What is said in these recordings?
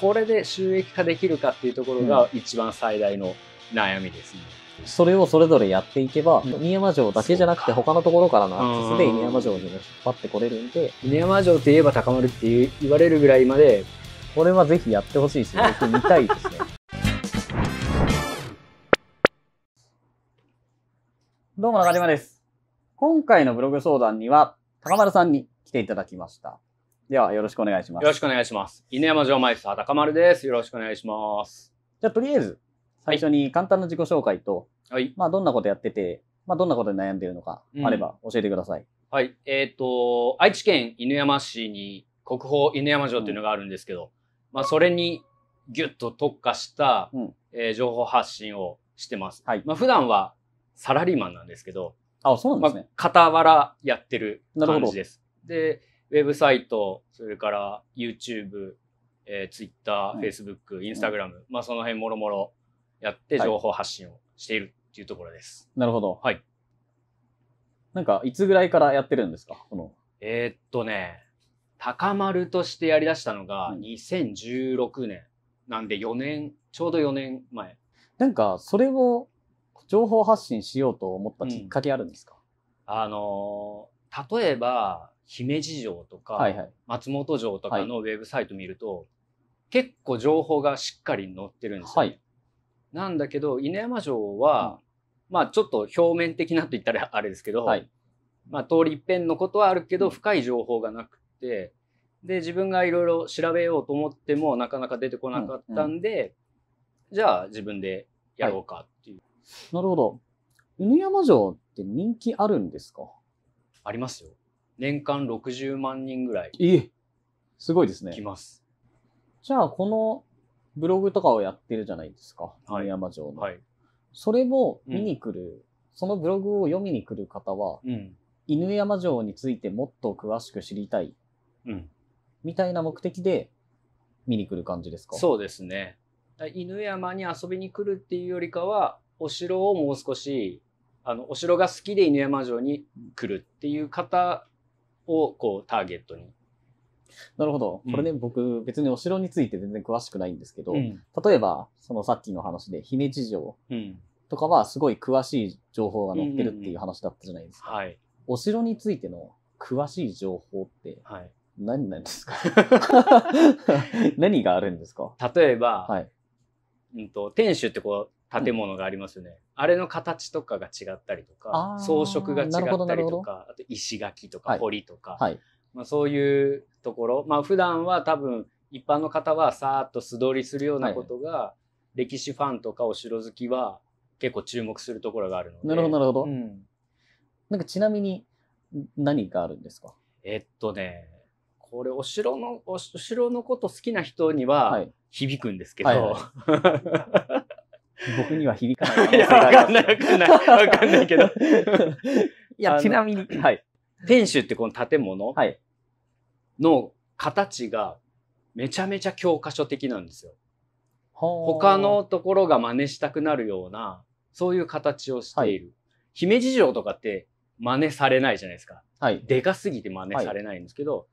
これで収益化できるかっていうところが一番最大の悩みですね。うん、それをそれぞれやっていけば、犬、うん、山城だけじゃなくて他のところからのアクセスで犬山城に引っ張ってこれるんで。犬山城といえば高まるって言われるぐらいまで、これはぜひやってほしいし、僕見たいですね。どうも中島です。今回のブログ相談には、高丸さんに来ていただきました。では、よろしくお願いします。よろしくお願いします。犬山城マイス前さ高丸です。よろしくお願いします。じゃあ、とりあえず、最初に簡単な自己紹介と、はい、まあ、どんなことやってて、まあ、どんなことで悩んでいるのか、あれば教えてください。うん、はい。えっ、ー、と、愛知県犬山市に国宝犬山城っていうのがあるんですけど、うん、まあ、それにギュッと特化した、うん、えー、情報発信をしてます。はい、まあ、普段はサラリーマンなんですけど、あ、そうなんですね。まあ、傍らやってる感じです。で、ウェブサイト、それから YouTube、えー、Twitter、Facebook、Instagram、まあその辺もろもろやって情報発信をしているっていうところです。なるほど。はい。なんか、いつぐらいからやってるんですかこの。えー、っとね、高丸としてやりだしたのが2016年。なんで4年、ちょうど4年前。なんか、それを情報発信しようと思ったきっかけあるんですか、うん、あのー、例えば、姫路城とか、松本城とかのウェブサイト見ると、結構情報がしっかり載ってるんですよ、ねはい、なんだけど犬山城は、まあちょっと表面的なと言ったらあれですけど、はい、まあ、通り一遍のことはあるけど深い情報がなくてで自分がいろいろ調べようと思ってもなかなか出てこなかったんで、じゃあ自分でやろうかっていう。なるほど。犬山城って人気あるんですかありますよ。年間60万人ぐらいえすごいですね。来ます。じゃあ、このブログとかをやってるじゃないですか。はい山城の。はい。それも見に来る、そのブログを読みに来る方は、うん。犬山城についてもっと詳しく知りたい、うん。みたいな目的で見に来る感じですかそうですね。犬山に遊びに来るっていうよりかは、お城をもう少し、あの、お城が好きで犬山城に来るっていう方をこうターゲットに。なるほど。これね、うん、僕、別にお城について全然詳しくないんですけど、うん、例えば、そのさっきの話で、姫路城とかはすごい詳しい情報が載ってるっていう話だったじゃないですか。お城についての詳しい情報って何なんですか、はい、何があるんですか例えば、はい、うんと、天守ってこ建物がありますよね、うん、あれの形とかが違ったりとか装飾が違ったりとかあと石垣とか堀とか、はいはい、まあ、そういうところまあ普段は多分一般の方はさーっと素通りするようなことが、はい、歴史ファンとかお城好きは結構注目するところがあるのでなるほどなるほど、うん、なんかちなみに何があるんですかえっとねこれお城のお城のこと好きな人には響くんですけど、はいはい 僕には響かない。いや、わかんない、わかんない。わかんないけど。いや、ちなみに。はい。天守ってこの建物の形がめちゃめちゃ教科書的なんですよ。他のところが真似したくなるような、そういう形をしている。はい、姫路城とかって真似されないじゃないですか。はい、でかすぎて真似されないんですけど、はい、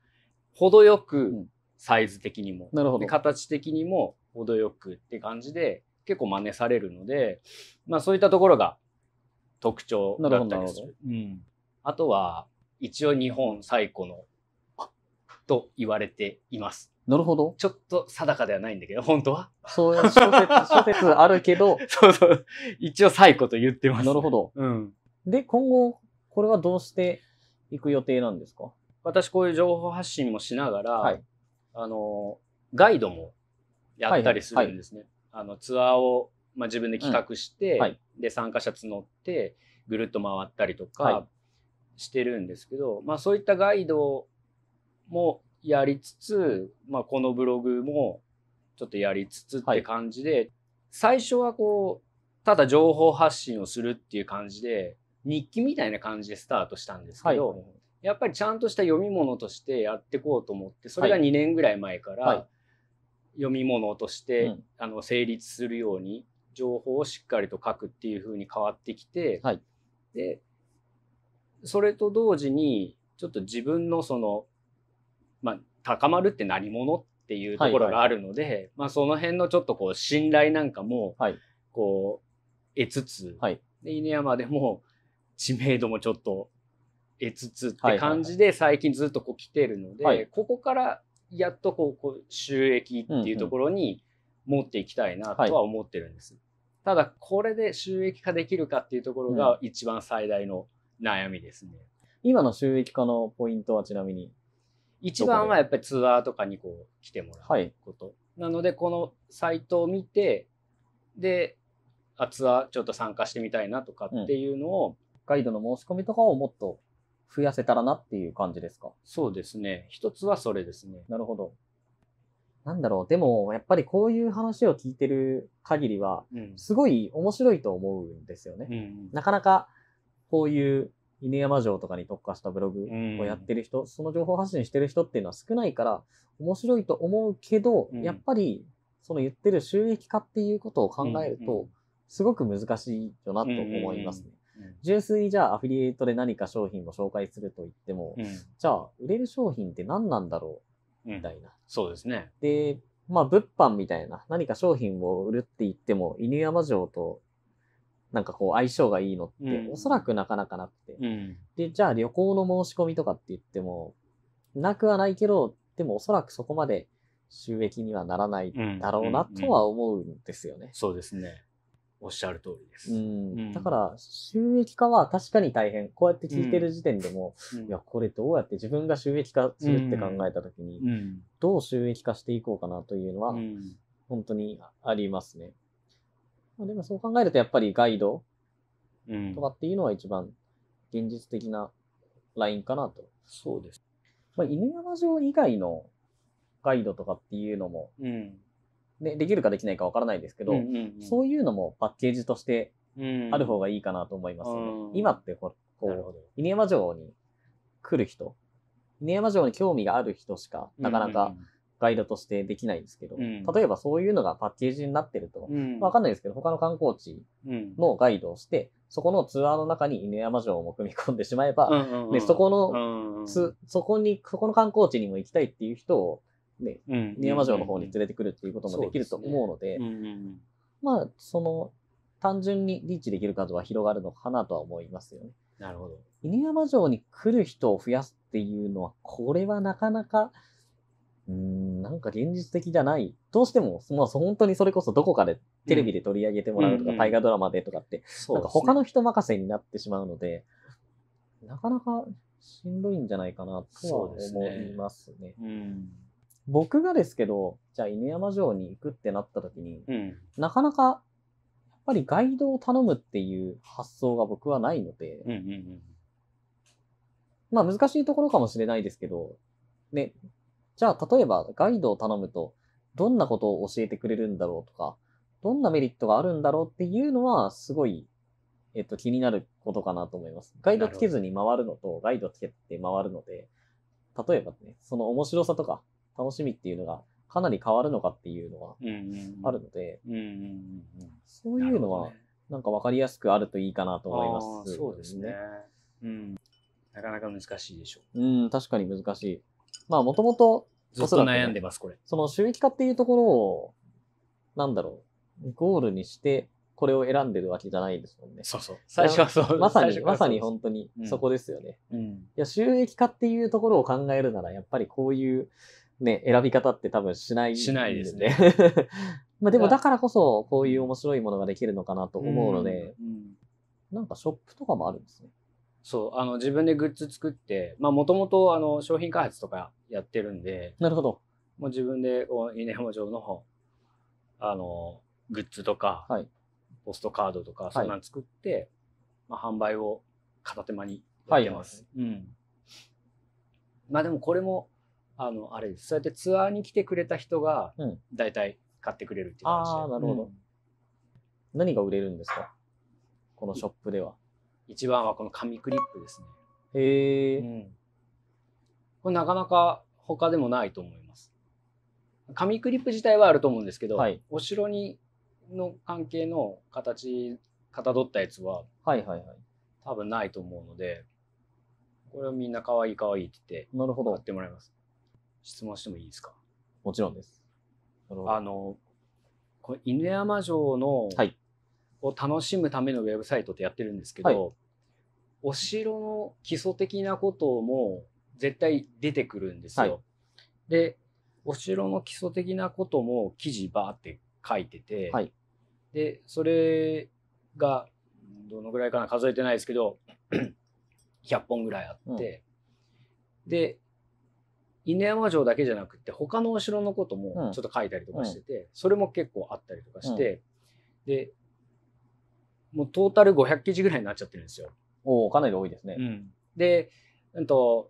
程よくサイズ的にも、うん、形的にも程よくって感じで、結構真似されるので、まあ、そういったところが特徴だったりする。るるうん、あとは一応日本最古のと言われています。なるほど。ちょっと定かではないんだけど、本当は。そういう諸説、説あるけど。そうそう。一応最古と言ってます、ね、なるほど。うん。で、今後、これはどうしていく予定なんですか私、こういう情報発信もしながら、はい、あの、ガイドもやったりするんですね。はいはいあのツアーを、まあ、自分で企画して、うんはい、で参加者募ってぐるっと回ったりとかしてるんですけど、はい、まあ、そういったガイドもやりつつ、まあ、このブログもちょっとやりつつって感じで、はい、最初はこうただ情報発信をするっていう感じで日記みたいな感じでスタートしたんですけど、やっぱりちゃんとした読み物としてやっていこうと思ってそれが2年ぐらい前から。読み物として、うん、あの成立するように情報をしっかりと書くっていうふうに変わってきて、はい、でそれと同時にちょっと自分のその、まあ、高まるって何者っていうところがあるので、はいはい、まあ、その辺のちょっとこう信頼なんかも、こう得つつ、はい、で犬山でも知名度もちょっと得つつって感じで最近ずっとこう来てるので、はいはい、ここからやっとこうこう収益っていうところに持っていきたいなとは思ってるんです。ただこれで収益化できるかっていうところが一番最大の悩みですね。今の収益化のポイントはちなみに一番はやっぱりツアーとかにこう来てもらうこと、はい、なのでこのサイトを見てであツアーちょっと参加してみたいなとかっていうのを、うん、ガイドの申し込みとかをもっと増やせたらなっていう感じですかそうですね。一つはそれですね。なるほど。なんだろう。でも、やっぱりこういう話を聞いてる限りは、すごい面白いと思うんですよね。うんうんなかなか、こういう犬山城とかに特化したブログをやってる人、その情報発信してる人っていうのは少ないから、面白いと思うけど、うんやっぱり、その言ってる収益化っていうことを考えると、すごく難しいよなと思いますね。純粋じゃあアフィリエイトで何か商品を紹介すると言っても、うん、じゃあ売れる商品って何なんだろうみたいな、うん、そうですねでまあ物販みたいな何か商品を売るって言っても犬山城となんかこう相性がいいのって、うおそらくなかなかなくて、うん、でじゃあ旅行の申し込みとかって言ってもなくはないけどでもおそらくそこまで収益にはならないだろうなとは思うんですよね。うんうんうん、そうですねおっしゃる通りです。うん、だから、収益化は確かに大変。こうやって聞いてる時点でも、うん、いや、これどうやって自分が収益化するって考えた時に、うん、どう収益化していこうかなというのは、本当にありますね。まあ、でもそう考えると、やっぱりガイドとかっていうのは一番現実的なラインかなと。そうです。まあ、犬山城以外のガイドとかっていうのも、でできるかできないかわからないですけど、うんうんうん、そういうのもパッケージとしてある方がいいかなと思いますね。うん、今ってこう、犬山城に来る人、犬山城に興味がある人しかなかなかガイドとしてできないんですけど、うんうんうん、例えばそういうのがパッケージになってると、うん、わかんないですけど、他の観光地のガイドをして、そこのツアーの中に犬山城も組み込んでしまえば、うんうんうん、でそこの、うんうん、そこに、そこの観光地にも行きたいっていう人をね、深山城の方に連れてくるっていうこともできると思うので、まあ、その、単純にリーチできる数は広がるのかなとは思いますよね。なるほど。犬山城に来る人を増やすっていうのは、これはなかなか、うん、なんか現実的じゃない。どうしても、まあ、本当にそれこそどこかでテレビで取り上げてもらうとか、大河ドラマでとかって、なんか他の人任せになってしまうので、なかなかしんどいんじゃないかなとは思いますね。すねうん僕がですけど、じゃあ犬山城に行くってなった時に、うん、なかなか、やっぱりガイドを頼むっていう発想が僕はないので、うんうんうん、まあ難しいところかもしれないですけど、ね、じゃあ例えばガイドを頼むと、どんなことを教えてくれるんだろうとか、どんなメリットがあるんだろうっていうのは、すごい、えっと、気になることかなと思います。ガイドつけずに回るのと、ガイドつけて回るので、例えばね、その面白さとか、楽しみっていうのがかなり変わるのかっていうのはあるので、そういうのはなんか分かりやすくあるといいかなと思います、ね、そうですね、うん。なかなか難しいでしょう。うん、確かに難しい。まあもともと、ずっと悩んでます、これ。その収益化っていうところを、なんだろう、ゴールにして、これを選んでるわけじゃないですもんね。そうそう。最初はそう。まさに、まさに本当にそこですよね。うん、うん、いや、収益化っていうところを考えるなら、やっぱりこういう、ね、選び方って多分しない、しないですね。まあでもだからこそ、こういう面白いものができるのかなと思うので、なんかショップとかもあるんですね。そう、あの、自分でグッズ作って、まあもともと、あの、商品開発とかやってるんで、なるほど。もう自分で、稲山城の、あの、グッズとか、はい、ポストカードとか、そんなの作って、はい、まあ販売を片手間にやってます。はい、うん。まあでもこれも、あのあれですそうやってツアーに来てくれた人が大体買ってくれるっていう感じで、ああ、なるほど、うん何が売れるんですかこのショップでは。一番はこの紙クリップですね。へえ。これなかなか他でもないと思います紙クリップ自体はあると思うんですけど、はいお城にの関係の形かたどったやつははいはいはい。多分ないと思うのでこれはみんな可愛い可愛いって言ってなるほ買っ。てもらいます質問してもいいですかもちろんです。あの、この犬山城の、はい、を楽しむためのウェブサイトってやってるんですけど、はい、お城の基礎的なことも絶対出てくるんですよ。はい、で、お城の基礎的なことも記事バーって書いてて、はい、で、それがどのぐらいかな数えてないですけど、100 本ぐらいあって、うん、で、犬山城だけじゃなくて他のお城のこともちょっと書いたりとかしてて、うん、それも結構あったりとかして、うん、でもうトータル500記事ぐらいになっちゃってるんですよ。おおかなり多いですね。うん、で、うんと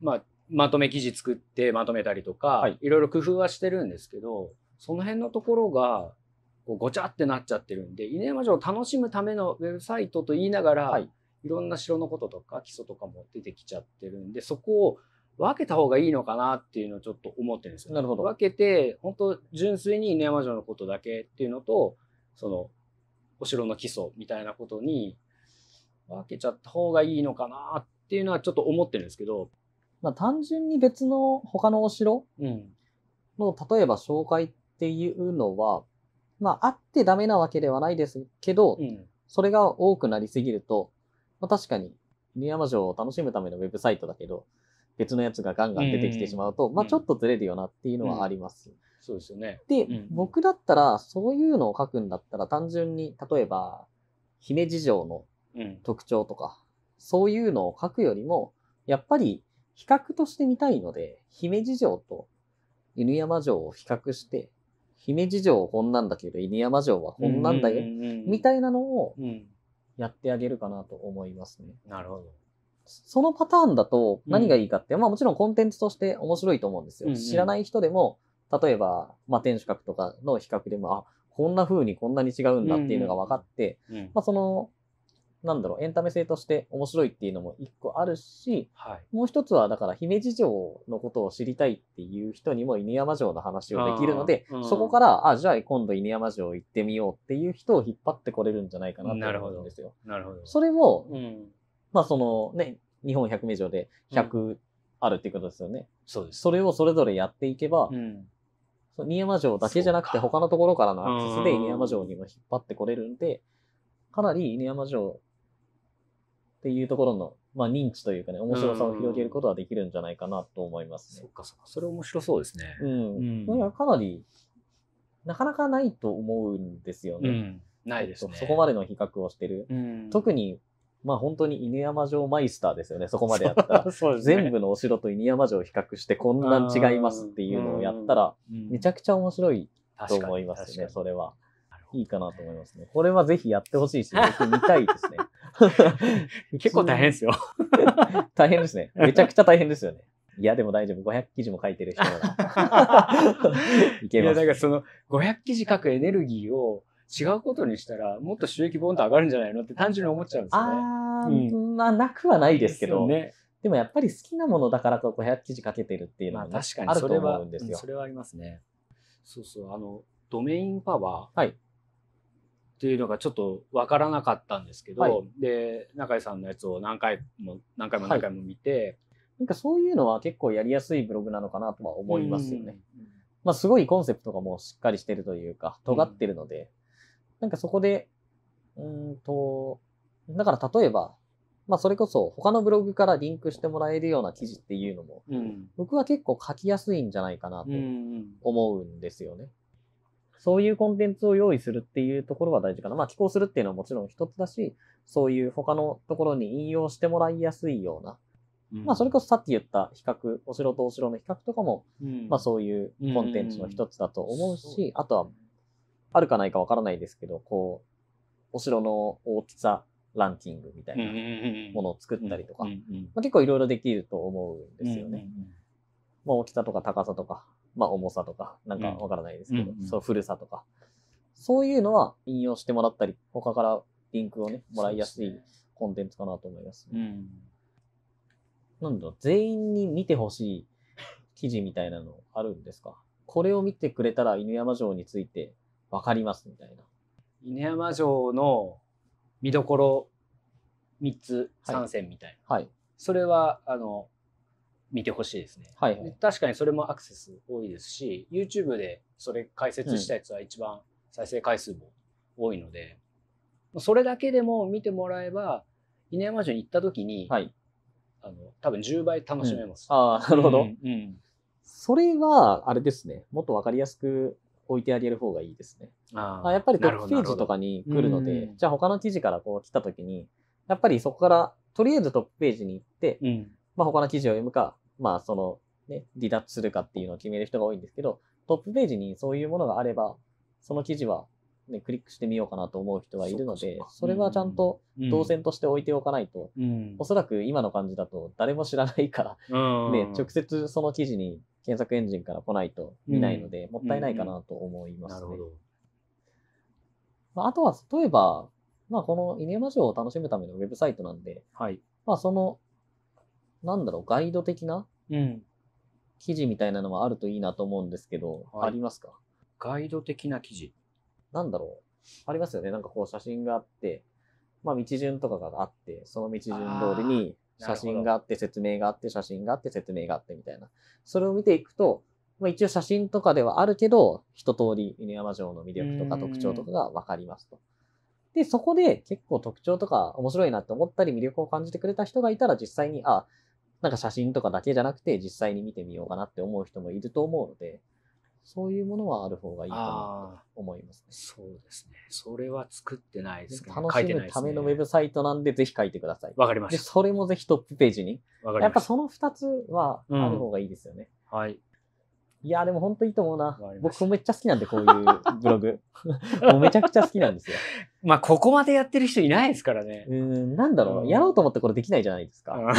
まあ、まとめ記事作ってまとめたりとか、はい、いろいろ工夫はしてるんですけどその辺のところがこうごちゃってなっちゃってるんで犬山城を楽しむためのウェブサイトと言いながら、はい、いろんな城のこととか基礎とかも出てきちゃってるんでそこを分けた方がいいのかなっていうのをちょっと思ってるんですよ。なるほど。分けて、本当純粋に犬山城のことだけっていうのと、その、お城の基礎みたいなことに分けちゃった方がいいのかなっていうのはちょっと思ってるんですけど。まあ、単純に別の他のお城の、うん、例えば紹介っていうのは、まあ、あってダメなわけではないですけど、うん、それが多くなりすぎると、まあ、確かに犬山城を楽しむためのウェブサイトだけど、別のやつがガンガン出てきてしまうと、うん、まあちょっとずれるよなっていうのはあります。うん、そうですよね。で、僕だったら、そういうのを書くんだったら、単純に、例えば、姫路城の特徴とか、そういうのを書くよりも、やっぱり比較として見たいので、姫路城と犬山城を比較して、姫路城こんなんだけど犬山城はこんなんだよ、みたいなのをやってあげるかなと思いますね。なるほど。そのパターンだと何がいいかって、うん、まあもちろんコンテンツとして面白いと思うんですよ。うんうん、知らない人でも、例えば、まあ天守閣とかの比較でも、あ、こんな風にこんなに違うんだっていうのが分かって、うんうん、まあその、なんだろう、エンタメ性として面白いっていうのも一個あるし、はい、もう一つはだから姫路城のことを知りたいっていう人にも犬山城の話をできるので、うん、そこから、あ、じゃあ今度犬山城行ってみようっていう人を引っ張ってこれるんじゃないかなと思うんですよ。なるほど。それも、うんまあそのね、日本百名城で100あるっていうことですよね。そうです。それをそれぞれやっていけば、う新山城だけじゃなくて他のところからのアクセスで犬山城にも引っ張ってこれるんで、かなり新山城っていうところの、まあ、認知というかね、面白さを広げることはできるんじゃないかなと思いますね。そっかそっか。それ面白そうですね。うん。うん、かなり、なかなかないと思うんですよね。うん、ないですね、えそこまでの比較をしてる。うん、特にまあ本当に犬山城マイスターですよね、そこまでやったら。ね、全部のお城と犬山城を比較してこんな違いますっていうのをやったら、めちゃくちゃ面白いと思いますね、それは。いいかなと思いますね。これはぜひやってほしいし、僕見たいですね。結構大変ですよ。大変ですね。めちゃくちゃ大変ですよね。いや、でも大丈夫。500記事も書いてる人は。いけます。いや、だからその500記事書くエネルギーを、違うことにしたら、もっと収益ボンと上がるんじゃないのって単純に思っちゃうんですよね。あうん、まあ、なくはないですけど。ね、でもやっぱり好きなものだからこう500記事かけてるっていうのは、ね、まあ、確かにそれはあると思うんですよ。それはありますね。そうそう、あの、ドメインパワーっていうのがちょっと分からなかったんですけど、はい、で、中井さんのやつを何回も何回も何回も見て、はい、なんかそういうのは結構やりやすいブログなのかなとは思いますよね。まあ、すごいコンセプトがもうしっかりしてるというか、尖ってるので、うなんかそこで、うんと、だから例えば、まあそれこそ他のブログからリンクしてもらえるような記事っていうのも、うん、僕は結構書きやすいんじゃないかなと思うんですよね。そういうコンテンツを用意するっていうところは大事かな。まあ、寄稿するっていうのはもちろん一つだし、そういう他のところに引用してもらいやすいような。まあ、それこそさっき言った比較、お城とお城の比較とかも、うん、まあ、そういうコンテンツの一つだと思うし、うん、あとはあるかないかわからないですけど、こう、お城の大きさランキングみたいなものを作ったりとか、まあ、結構いろいろできると思うんですよね。まあ、大きさとか高さとか、まあ、重さとか、なんかわからないですけど、そう古さとか、そういうのは引用してもらったり、他からリンクをね、もらいやすいコンテンツかなと思います、ね。うん、なんだ全員に見てほしい記事みたいなのあるんですかこれを見てくれたら犬山城についてわかりますみたいな。犬山城の見どころ3つ3選みたいな。はい。それは、あの、見てほしいですね。はい、はい、確かにそれもアクセス多いですし、YouTube でそれ解説したやつは一番再生回数も多いので、うん、それだけでも見てもらえば、犬山城に行った時に、はい、あの多分10倍楽しめます。うん、ああ、なるほど。うん、うん、それは、あれですね、もっとわかりやすく置いてあげる方がいいですね。あやっぱりトップページとかに来るので、じゃあ他の記事からこう来た時に、やっぱりそこからとりあえずトップページに行って、うん、まあ他の記事を読むか、まあその、ね、離脱するかっていうのを決める人が多いんですけど、トップページにそういうものがあれば、その記事はね、クリックしてみようかなと思う人はいるので、それはちゃんと動線として置いておかないと、うん、おそらく今の感じだと誰も知らないから、ね、直接その記事に検索エンジンから来ないと見ないので、もったいないかなと思いますね。まあ、あとは、例えば、まあ、この犬山城を楽しむためのウェブサイトなんで、はい、まあ、その、なんだろう、ガイド的な記事みたいなのはあるといいなと思うんですけど、はい、ありますかガイド的な記事なんだろう。ありますよね。なんかこう写真があって、まあ道順とかがあって、その道順通りに写真があって、説明があって、写真があって、説明があってみたいな。それを見ていくと、まあ、一応写真とかではあるけど、一通り犬山城の魅力とか特徴とかが分かりますと。で、そこで結構特徴とか面白いなって思ったり魅力を感じてくれた人がいたら実際に、あ、なんか写真とかだけじゃなくて実際に見てみようかなって思う人もいると思うので、そういうものはある方がいいと思います、ね、そうですね。それは作ってないですけど、楽しむためのウェブサイトなんで、ぜひ書いてください。わ、かりました。それもぜひトップページに。やっぱその2つはある方がいいですよね。うん、はい。いや、でも本当いいと思うな。僕もめっちゃ好きなんで、こういうブログ。もうめちゃくちゃ好きなんですよ。まあ、ここまでやってる人いないですからね。うん、なんだろう、やろうと思ってこれできないじゃないですか。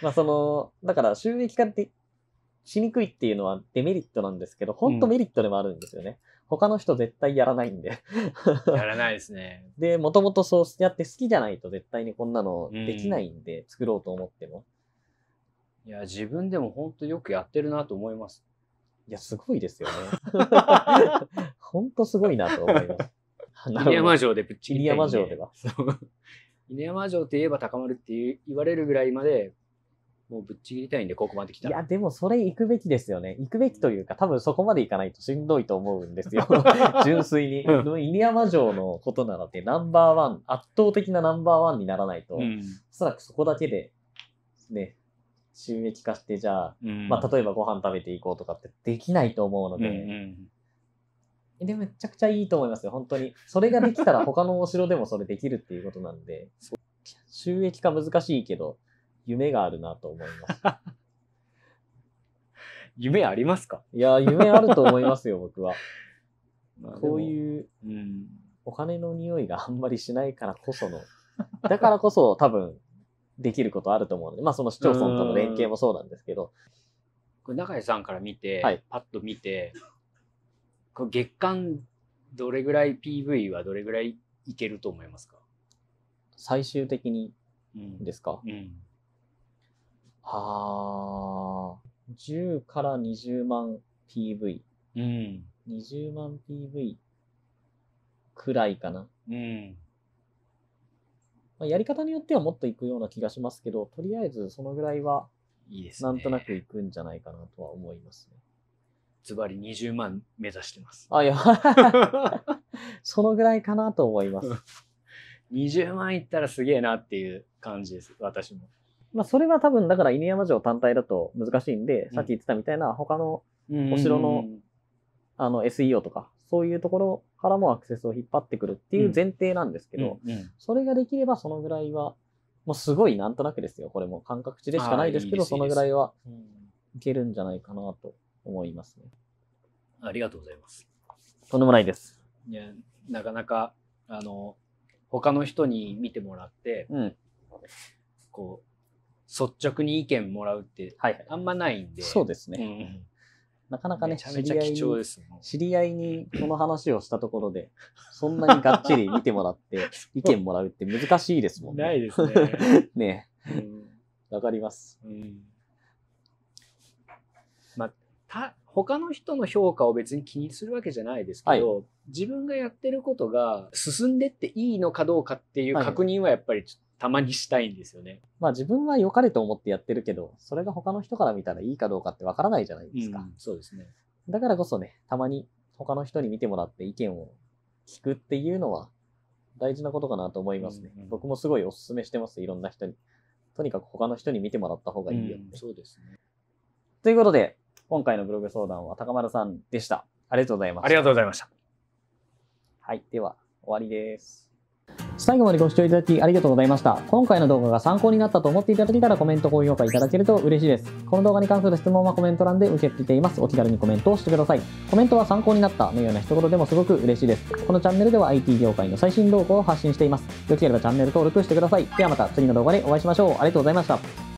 まあ、その、だから収益化て、しにくいっていうのはデメリットなんですけど、本当メリットでもあるんですよね。うん、他の人絶対やらないんで やらないですね。で、もともとそうやって好きじゃないと絶対にこんなのできないんで、うん、作ろうと思っても。いや、自分でも本当よくやってるなと思います。いや、すごいですよね。本当すごいなと思います。犬 山城でぶっちぎり、山城では。犬山城といえば高まるって言われるぐらいまでもうぶっちぎりたいんで、ここまで来たいや、でもそれ行くべきですよね。行くべきというか、多分そこまで行かないとしんどいと思うんですよ。純粋に。犬山城のことなので、ナンバーワン、圧倒的なナンバーワンにならないと、うんおそらくそこだけで、ね、収益化して、じゃあ、うんまあ、例えばご飯食べていこうとかってできないと思うので、うんうんでもめちゃくちゃいいと思いますよ、本当に。それができたら他のお城でもそれできるっていうことなんで、収益化難しいけど、夢があるなと思います。夢ありますかいや、夢あると思いますよ、僕は。こういう、うん、お金の匂いがあんまりしないからこその、だからこそ多分、できることあると思うので、まあその市町村との連携もそうなんですけど。これ中井さんから見て、はい、パッと見て、こ月間どれぐらい PV はどれぐらいいけると思いますか最終的にですか、うん、うんああ、10から20万 PV。うん。20万 PV くらいかな。うん。まあ、やり方によってはもっといくような気がしますけど、とりあえずそのぐらいは、いいですなんとなくいくんじゃないかなとは思いますね。ズバリ20万目指してます。あ、いや、そのぐらいかなと思います。20 万いったらすげえなっていう感じです、私も。まあ、それは多分だから犬山城単体だと難しいんで、さっき言ってたみたいな他のお城のあの SEO とかそういうところからもアクセスを引っ張ってくるっていう前提なんですけど、それができればそのぐらいはもうすごいなんとなくですよこれも感覚値でしかないですけどそのぐらいはいけるんじゃないかなと思いますね。ありがとうございます。とんでもないです。いやなかなかあの他の人に見てもらって、うん率直に意見もらうってあんまないんで、そうですね、うん、なかなかねめちゃ貴重です知り合いにこの話をしたところでそんなにがっちり見てもらって 意見もらうって難しいですもんねないですね ねわ、うん、かります、うん、まあた他の人の評価を別に気にするわけじゃないですけど、はい、自分がやってることが進んでっていいのかどうかっていう確認はやっぱりちょったまにしたいんですよね。まあ自分は良かれと思ってやってるけど、それが他の人から見たらいいかどうかってわからないじゃないですか、うん。そうですね。だからこそね、たまに他の人に見てもらって意見を聞くっていうのは大事なことかなと思いますね。うんうん、僕もすごいおすすめしてます、いろんな人に。とにかく他の人に見てもらった方がいいよって。うん、そうですね。ということで、今回のブログ相談は高丸さんでした。ありがとうございました。ありがとうございました。はい、では終わりです。最後までご視聴いただきありがとうございました。今回の動画が参考になったと思っていただけたらコメント、高評価いただけると嬉しいです。この動画に関する質問はコメント欄で受け付けています。お気軽にコメントをしてください。コメントは参考になったのような一言でもすごく嬉しいです。このチャンネルでは IT 業界の最新動向を発信しています。よければチャンネル登録してください。ではまた次の動画でお会いしましょう。ありがとうございました。